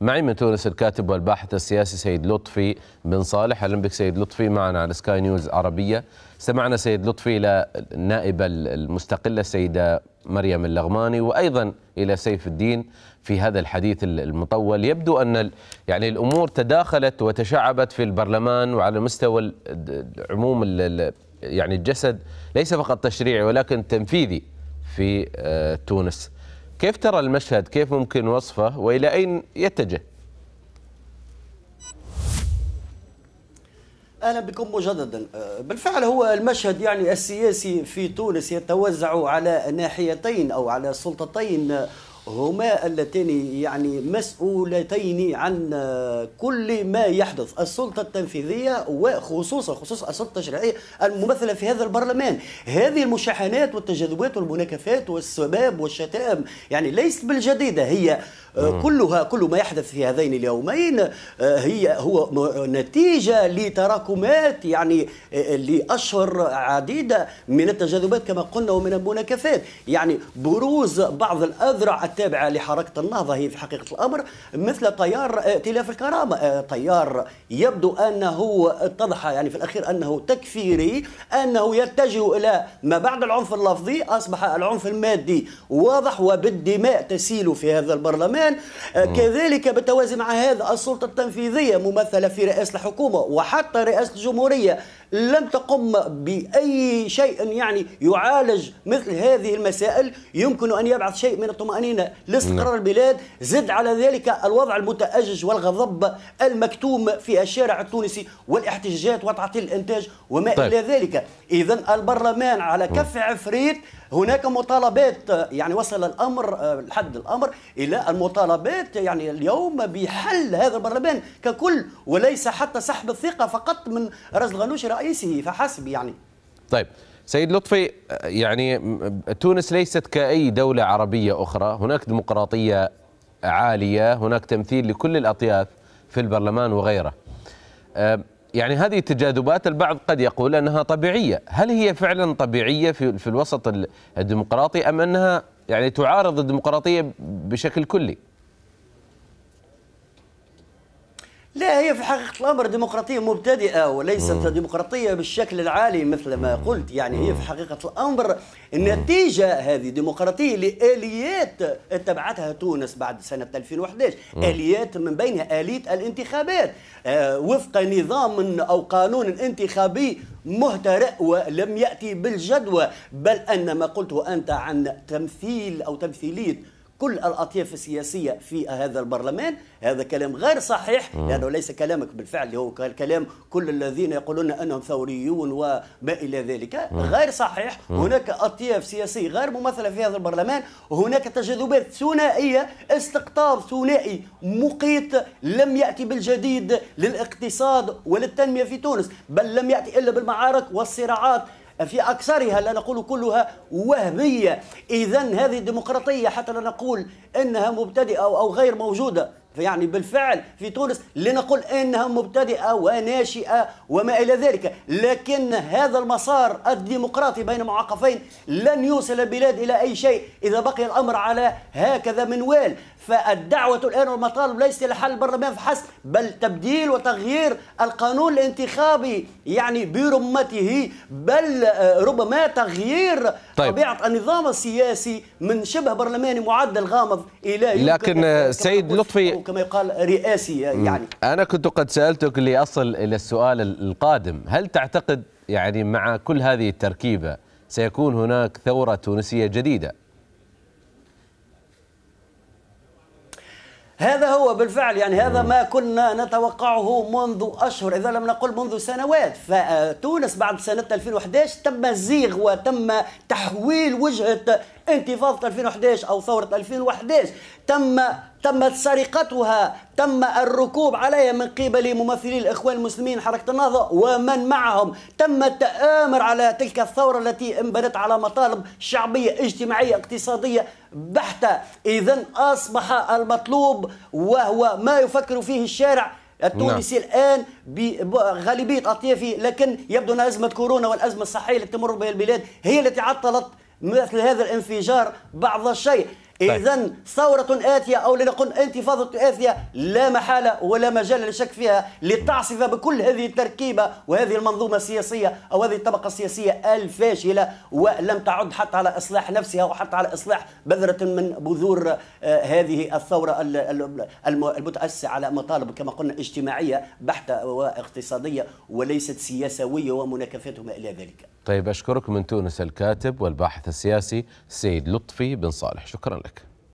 معي من تونس الكاتب والباحث السياسي سيد لطفي بن صالح اهلا بك سيد لطفي معنا على سكاي نيوز عربيه استمعنا سيد لطفي الى النائبه المستقله السيده مريم اللغماني وايضا الى سيف الدين في هذا الحديث المطول يبدو ان يعني الامور تداخلت وتشعبت في البرلمان وعلى مستوى عموم يعني الجسد ليس فقط تشريعي ولكن تنفيذي في آه، تونس كيف ترى المشهد كيف ممكن وصفه وإلى أين يتجه اهلا بكم مجددا أه، بالفعل هو المشهد يعني السياسي في تونس يتوزع على ناحيتين او على سلطتين هما اللتان يعني مسؤولتين عن كل ما يحدث السلطة التنفيذية وخصوصا خصوصا السلطة التشريعية الممثلة في هذا البرلمان هذه المشاحنات والتجاذبات والمناكفات والسباب والشتائم يعني ليست بالجديدة هي آه، كلها كل ما يحدث في هذين اليومين آه، هي هو نتيجه لتراكمات يعني آه، لاشهر عديده من التجاذبات كما قلنا ومن المناكفات يعني بروز بعض الاذرع التابعه لحركه النهضه هي في حقيقه الامر مثل تيار ائتلاف الكرامه تيار يبدو انه اتضح يعني في الاخير انه تكفيري انه يتجه الى ما بعد العنف اللفظي اصبح العنف المادي واضح وبالدماء تسيل في هذا البرلمان الإنسان آه، كذلك بالتوازي مع هذا السلطة التنفيذية ممثلة في رئاسة الحكومة وحتى رئاسة الجمهورية لم تقم بأي شيء يعني يعالج مثل هذه المسائل يمكن أن يبعث شيء من الطمأنينة لاستقرار نعم. البلاد زد على ذلك الوضع المتأجج والغضب المكتوم في الشارع التونسي والاحتجاجات وتعطيل الإنتاج وما طيب. إلى ذلك إذا البرلمان على نعم. كف عفريت هناك مطالبات يعني وصل الأمر لحد الأمر إلى المطالبات يعني اليوم بحل هذا البرلمان ككل وليس حتى سحب الثقة فقط من رجل الغنوشري رئيسه فحسب يعني طيب سيد لطفي يعني تونس ليست كأي دولة عربية أخرى هناك ديمقراطية عالية هناك تمثيل لكل الأطياف في البرلمان وغيره أه، يعني هذه التجاذبات البعض قد يقول أنها طبيعية هل هي فعلا طبيعية في الوسط الديمقراطي أم أنها يعني تعارض الديمقراطية بشكل كلي لا هي في حقيقة الأمر ديمقراطية مبتدئة وليست مم. ديمقراطية بالشكل العالي مثل ما قلت يعني مم. هي في حقيقة الأمر النتيجة هذه ديمقراطية لآليات اتبعتها تونس بعد سنة 2011 مم. آليات من بينها آلية الانتخابات آه وفق نظام أو قانون انتخابي مهترئ ولم يأتي بالجدوى بل أن ما قلته أنت عن تمثيل أو تمثيلية كل الاطياف السياسيه في هذا البرلمان هذا كلام غير صحيح لانه يعني ليس كلامك بالفعل هو كلام كل الذين يقولون انهم ثوريون وما الى ذلك غير صحيح هناك اطياف سياسيه غير ممثله في هذا البرلمان وهناك تجاذبات ثنائيه استقطاب ثنائي مقيت لم ياتي بالجديد للاقتصاد وللتنميه في تونس بل لم ياتي الا بالمعارك والصراعات في أكثرها لا نقول كلها وهمية إذا هذه الديمقراطيه حتى لا نقول أنها مبتدئة أو غير موجودة يعني بالفعل في تونس لنقول انها مبتدئه وناشئه وما الى ذلك، لكن هذا المسار الديمقراطي بين معقفين لن يوصل البلاد الى اي شيء اذا بقي الامر على هكذا منوال، فالدعوه الان والمطالب ليس لحل البرلمان فحسب، بل تبديل وتغيير القانون الانتخابي يعني برمته، بل آه، ربما تغيير طيب. طبيعه النظام السياسي من شبه برلماني معدل غامض الى لكن آه، سيد لطفي كما يقال رئاسي يعني أنا كنت قد سألتك لأصل إلى السؤال القادم هل تعتقد يعني مع كل هذه التركيبة سيكون هناك ثورة تونسية جديدة هذا هو بالفعل يعني هذا ما كنا نتوقعه منذ أشهر إذا لم نقل منذ سنوات فتونس بعد سنة 2011 تم زيغ وتم تحويل وجهة انتفاضة 2011 أو ثورة 2011 تم تمت سرقتها تم الركوب عليها من قبل ممثلي الإخوان المسلمين حركة النهضة ومن معهم تم التآمر على تلك الثورة التي انبنت على مطالب شعبية اجتماعية اقتصادية بحتة إذا أصبح المطلوب وهو ما يفكر فيه الشارع التونسي نعم. الان بغالبيه اطيافه لكن يبدو ان ازمه كورونا والازمه الصحيه التي تمر بها البلاد هي التي عطلت مثل هذا الانفجار بعض الشيء طيب. إذا ثورة آتية أو لنقل انتفاضة آتية لا محالة ولا مجال للشك فيها لتعصف بكل هذه التركيبة وهذه المنظومة السياسية أو هذه الطبقة السياسية الفاشلة ولم تعد حتى على إصلاح نفسها وحتى على إصلاح بذرة من بذور آه، هذه الثورة المتأسسة على مطالب كما قلنا اجتماعية بحتة واقتصادية وليست سياسوية ومناكفات وما إلى ذلك طيب أشكرك من تونس الكاتب والباحث السياسي سيد لطفي بن صالح شكرا لك